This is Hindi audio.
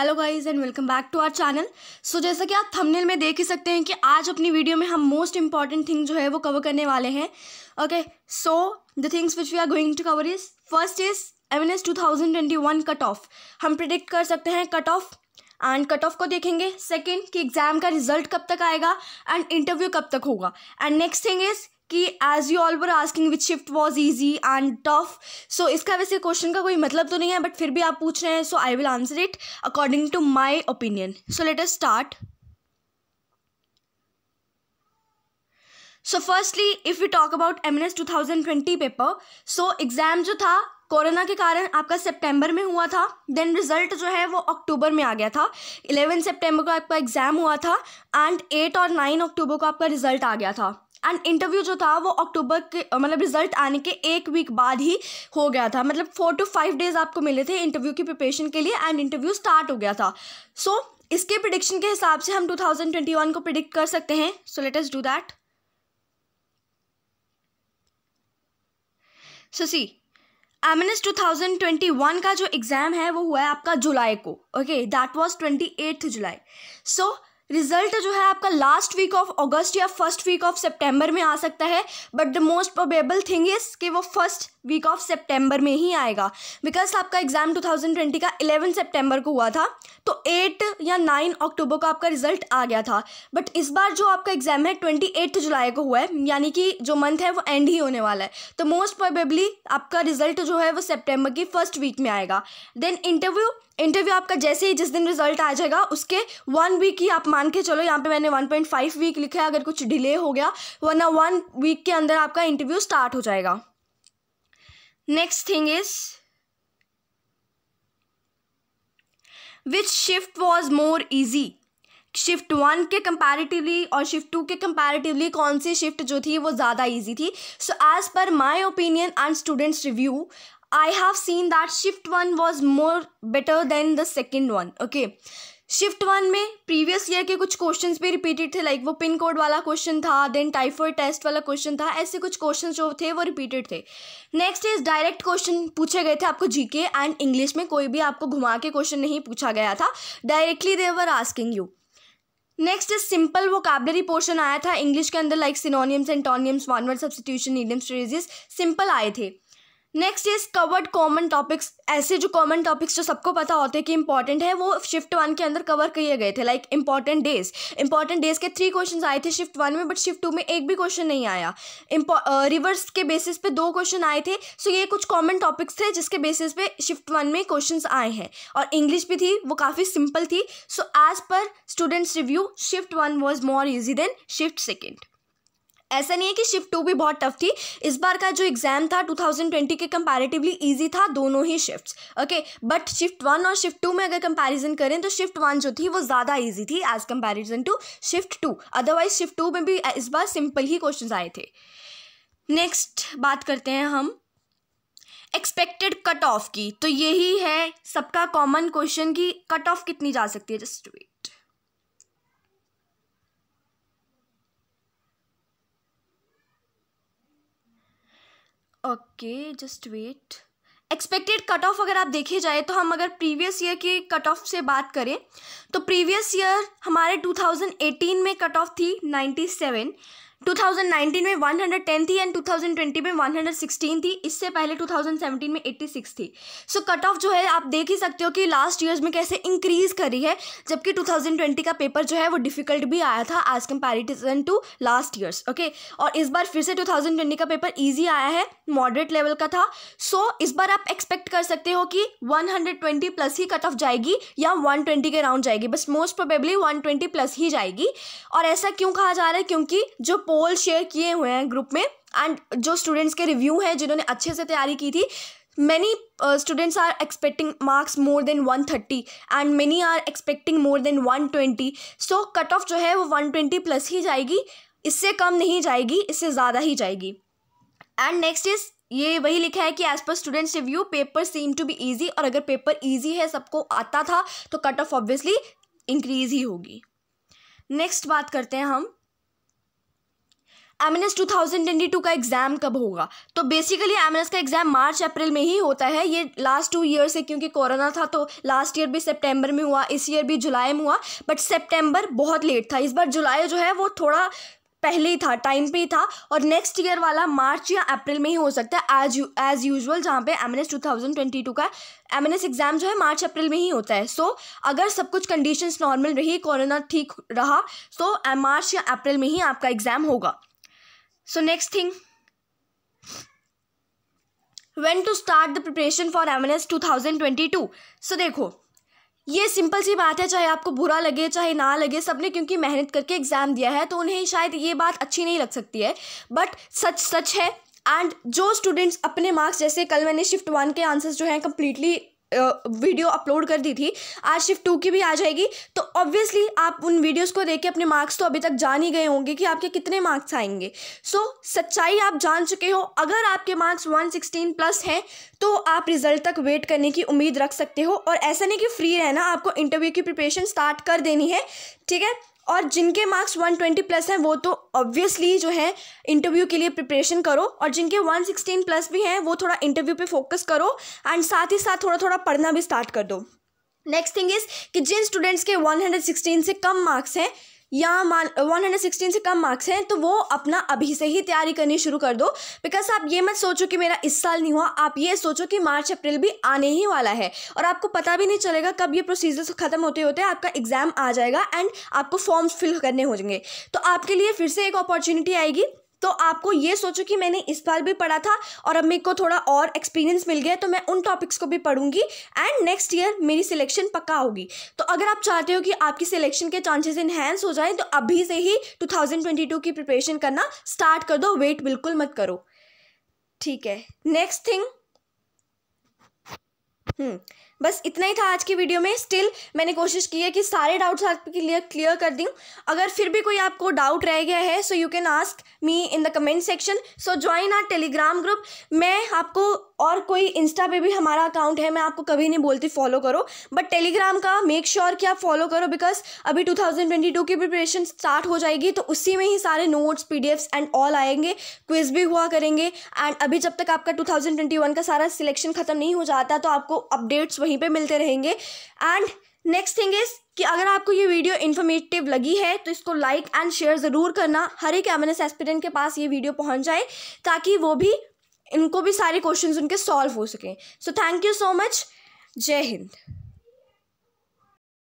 hello guys and welcome back to our channel so जैसा कि आप थंबनेल में देख ही सकते हैं कि आज अपनी वीडियो में हम मोस्ट इंपॉर्टेंट थिंग जो है वो कवर करने वाले हैं okay so the things which we are going to cover is first is M S two thousand twenty one cut off हम प्रिडिक्ट कर सकते हैं cut off and cut off को देखेंगे सेकेंड कि एग्ज़ाम का रिजल्ट कब तक आएगा एंड इंटरव्यू कब तक होगा एंड नेक्स्ट थिंग इज़ कि as you all were asking which shift was easy and tough so इसका वैसे क्वेश्चन का कोई मतलब तो नहीं है बट फिर भी आप पूछ रहे हैं so I will answer it according to my opinion so let's start so firstly if you talk about M N S two thousand twenty paper so exam जो था कोरोना के कारण आपका सितंबर में हुआ था देन रिजल्ट जो है वो अक्टूबर में आ गया था इलेवन सितंबर को आपका एग्ज़ाम हुआ था एंड एट और नाइन अक्टूबर को आपका रिजल्ट आ गया था एंड इंटरव्यू जो था वो अक्टूबर के मतलब रिजल्ट आने के एक वीक बाद ही हो गया था मतलब फोर टू फाइव डेज आपको मिले थे इंटरव्यू की प्रिपरेशन के लिए एंड इंटरव्यू स्टार्ट हो गया था सो so, इसके प्रिडिक्शन के हिसाब से हम 2021 को प्रिडिक्ट कर सकते हैं so let us do that so C M N S two thousand twenty one का जो एग्ज़ाम है वो हुआ है आपका जुलाई को okay that was twenty eighth July so result जो है आपका लास्ट वीक ऑफ अगस्त या फर्स्ट वीक ऑफ सितंबर में आ सकता है but the most probable thing is कि वो फर्स्ट वीक ऑफ सेप्टेम्बर में ही आएगा बिकॉज आपका एग्जाम 2020 का 11 सेप्टेम्बर को हुआ था तो 8 या 9 अक्टूबर को आपका रिजल्ट आ गया था बट इस बार जो आपका एग्जाम है 28 जुलाई को हुआ है यानी कि जो मंथ है वो एंड ही होने वाला है तो मोस्ट प्रोबेबली आपका रिजल्ट जो है वो सेप्टेम्बर की फर्स्ट वीक में आएगा देन इंटरव्यू इंटरव्यू आपका जैसे ही जिस दिन रिजल्ट आ जाएगा उसके वन वीक ही आप मान के चलो यहाँ पे मैंने वन पॉइंट फाइव वीक लिखा है अगर कुछ डिले हो गया वरना वन वीक के अंदर आपका इंटरव्यू स्टार्ट हो जाएगा next thing is which shift was more easy shift one के कंपैरेटिवली और शिफ्ट टू के कंपैरेटिवली कौन सी शिफ्ट जो थी वो ज़्यादा इजी थी so as per my opinion and students review I have seen that shift one was more better than the second one okay shift one में प्रीवियस ईयर के कुछ क्वेश्चंस भी रिपीटेड थे लाइक वो पिन कोड वाला क्वेश्चन था देन टाइफॉइड टेस्ट वाला क्वेश्चन था ऐसे कुछ क्वेश्चंस जो थे वो रिपीटेड थे नेक्स्ट इज डायरेक्ट क्वेश्चन पूछे गए थे आपको जीके एंड इंग्लिश में कोई भी आपको घुमा के क्वेश्चन नहीं पूछा गया था directly they were asking you next is simple वो कैबलरी पोर्शन आया था इंग्लिश के अंदर like synonyms antonyms one word substitution idioms phrases simple आए थे next is covered common topics ऐसे जो कॉमन टॉपिक्स जो सबको पता होते हैं कि इंपॉर्टेंट है वो शिफ्ट वन के अंदर कवर किए गए थे like important days important days के थ्री क्वेश्चन आए थे शिफ्ट वन में बट शिफ्ट टू में एक भी क्वेश्चन नहीं आया रिवर्स uh, के बेसिस पे दो क्वेश्चन आए थे सो so ये कुछ कॉमन टॉपिक्स थे जिसके बेसिस पे शिफ्ट वन में क्वेश्चन आए हैं और इंग्लिश भी थी वो काफ़ी सिंपल थी सो एज पर students review shift one was more easy than shift second ऐसा नहीं है कि शिफ्ट टू भी बहुत टफ थी इस बार का जो एग्ज़ाम था 2020 के कंपैरेटिवली इजी था दोनों ही shifts okay but shift one और शिफ्ट टू में अगर कंपैरिजन करें तो शिफ्ट वन जो थी वो ज़्यादा इजी थी as comparison to shift two otherwise shift two में भी इस बार सिंपल ही क्वेश्चन आए थे नेक्स्ट बात करते हैं हम एक्सपेक्टेड कट ऑफ की तो यही है सबका कॉमन क्वेश्चन कि कट ऑफ कितनी जा सकती है just wait okay just wait expected cut off अगर आप देखे जाए तो हम अगर प्रीवियस ईयर के कट ऑफ से बात करें तो प्रीवियस ईयर हमारे 2018 में कट ऑफ थी 97 2019 में 110 थी एंड 2020 में 116 थी इससे पहले 2017 में 86 थी सो so, कट ऑफ जो है आप देख ही सकते हो कि लास्ट ईयर्स में कैसे इंक्रीज़ करी है जबकि 2020 का पेपर जो है वो डिफ़िकल्ट भी आया था as comparison to last years okay और इस बार फिर से 2020 का पेपर ईजी आया है मॉडरेट लेवल का था सो so, इस बार आप एक्सपेक्ट कर सकते हो कि 120 प्लस ही कट ऑफ जाएगी या 120 के राउंड जाएगी बस मोस्ट प्रोबेबली 120 प्लस ही जाएगी और ऐसा क्यों कहा जा रहा है क्योंकि जो पोल शेयर किए हुए हैं ग्रुप में एंड जो स्टूडेंट्स के रिव्यू हैं जिन्होंने अच्छे से तैयारी की थी many students are expecting marks more than one thirty and many are expecting more than one twenty so cut off जो है वो वन ट्वेंटी प्लस ही जाएगी इससे कम नहीं जाएगी इससे ज़्यादा ही जाएगी एंड नेक्स्ट इज़ ये वही लिखा है कि एज पर students review paper seem to be easy और अगर पेपर ईजी है सबको आता था तो कट ऑफ ऑब्वियसली इंक्रीज ही होगी नेक्स्ट बात करते हैं हम M N S two thousand twenty two का एग्ज़ाम कब होगा तो बेसिकली एम एन एस का एग्ज़ाम मार्च अप्रैल में ही होता है ये लास्ट टू ईयर से क्योंकि कोरोना था तो लास्ट ईयर भी सितंबर में हुआ इस ईयर भी जुलाई में हुआ बट सितंबर बहुत लेट था इस बार जुलाई जो है वो थोड़ा पहले ही था टाइम पे ही था और नेक्स्ट ईयर वाला मार्च या अप्रैल में ही हो सकता है एज एज यूजल जहाँ पे M N S two thousand twenty two का एम एन एस एग्ज़ाम जो है मार्च अप्रैल में ही होता है सो so, अगर सब कुछ कंडीशंस नॉर्मल रही कोरोना ठीक रहा तो so, मार्च या अप्रैल में ही आपका एग्ज़ाम होगा so next thing when to start the preparation for M two so देखो ये सिंपल सी बात है चाहे आपको बुरा लगे चाहे ना लगे सबने क्योंकि मेहनत करके एग्ज़ाम दिया है तो उन्हें शायद ये बात अच्छी नहीं लग सकती है बट सच सच है एंड जो स्टूडेंट्स अपने मार्क्स जैसे कल मैंने शिफ्ट वन के आंसर्स जो हैं कम्प्लीटली वीडियो अपलोड कर दी थी आज शिफ्ट टू की भी आ जाएगी तो ऑब्वियसली आप उन वीडियोस को देख के अपने मार्क्स तो अभी तक जान ही गए होंगे कि आपके कितने मार्क्स आएंगे सो so, सच्चाई आप जान चुके हो अगर आपके मार्क्स 116 प्लस हैं तो आप रिजल्ट तक वेट करने की उम्मीद रख सकते हो और ऐसा नहीं कि फ्री रहना आपको इंटरव्यू की प्रिपरेशन स्टार्ट कर देनी है ठीक है और जिनके मार्क्स 120 प्लस हैं वो तो ऑब्वियसली जो है इंटरव्यू के लिए प्रिपरेशन करो और जिनके 116 प्लस भी हैं वो थोड़ा इंटरव्यू पे फोकस करो एंड साथ ही साथ थोड़ा थोड़ा पढ़ना भी स्टार्ट कर दो नेक्स्ट थिंग इज़ कि जिन स्टूडेंट्स के 116 से कम मार्क्स हैं या मान वन से कम मार्क्स हैं तो वो अपना अभी से ही तैयारी करनी शुरू कर दो बिकॉज आप ये मत सोचो कि मेरा इस साल नहीं हुआ आप ये सोचो कि मार्च अप्रैल भी आने ही वाला है और आपको पता भी नहीं चलेगा कब ये प्रोसीजर्स खत्म होते होते आपका एग्जाम आ जाएगा एंड आपको फॉर्म्स फिल करने होंगे तो आपके लिए फिर से एक अपॉर्चुनिटी आएगी तो आपको ये सोचो कि मैंने इस बार भी पढ़ा था और अब मेरे को थोड़ा और एक्सपीरियंस मिल गया तो मैं उन टॉपिक्स को भी पढ़ूंगी एंड नेक्स्ट ईयर मेरी सिलेक्शन पक्का होगी तो अगर आप चाहते हो कि आपकी सिलेक्शन के चांसेस इन्हेंस हो जाए तो अभी से ही टू की प्रिपरेशन करना स्टार्ट कर दो वेट बिल्कुल मत करो ठीक है नेक्स्ट थिंग हम्म बस इतना ही था आज की वीडियो में स्टिल मैंने कोशिश की है कि सारे डाउट्स आपके लिए क्लियर कर दूँ अगर फिर भी कोई आपको डाउट रह गया है so you can ask me in the comment section so join our Telegram group मैं आपको और कोई इंस्टा पे भी हमारा अकाउंट है मैं आपको कभी नहीं बोलती फॉलो करो बट टेलीग्राम का मेक श्योर sure कि आप फॉलो करो बिकॉज अभी 2022 की प्रिपरेशन स्टार्ट हो जाएगी तो उसी में ही सारे नोट्स पी एंड ऑल आएंगे क्विज भी हुआ करेंगे एंड अभी जब तक आपका 2021 का सारा सिलेक्शन खत्म नहीं हो जाता तो आपको अपडेट्स वही वहीं पे मिलते रहेंगे एंड नेक्स्ट थिंग इज़ कि अगर आपको ये वीडियो इन्फॉर्मेटिव लगी है तो इसको लाइक एंड शेयर ज़रूर करना हर एक एम एन के पास ये वीडियो पहुंच जाए ताकि वो भी इनको भी सारे क्वेश्चन उनके सॉल्व हो सकें so thank you so much जय हिंद